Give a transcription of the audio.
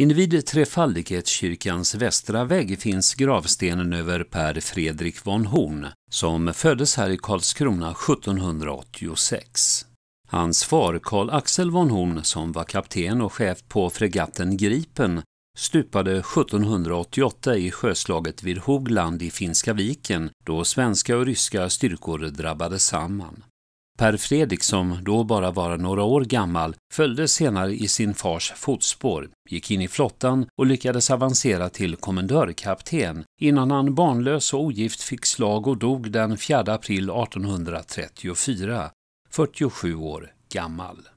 Invid Trefaldighetskyrkans västra vägg finns gravstenen över Per Fredrik von Horn, som föddes här i Karlskrona 1786. Hans far Carl Axel von Horn, som var kapten och chef på fregatten Gripen, stupade 1788 i sjöslaget vid Hogland i Finska viken då svenska och ryska styrkor drabbade samman. Per Fredrik, som då bara var några år gammal, följde senare i sin fars fotspår, gick in i flottan och lyckades avancera till kommendörkapten innan han barnlös och ogift fick slag och dog den 4 april 1834, 47 år gammal.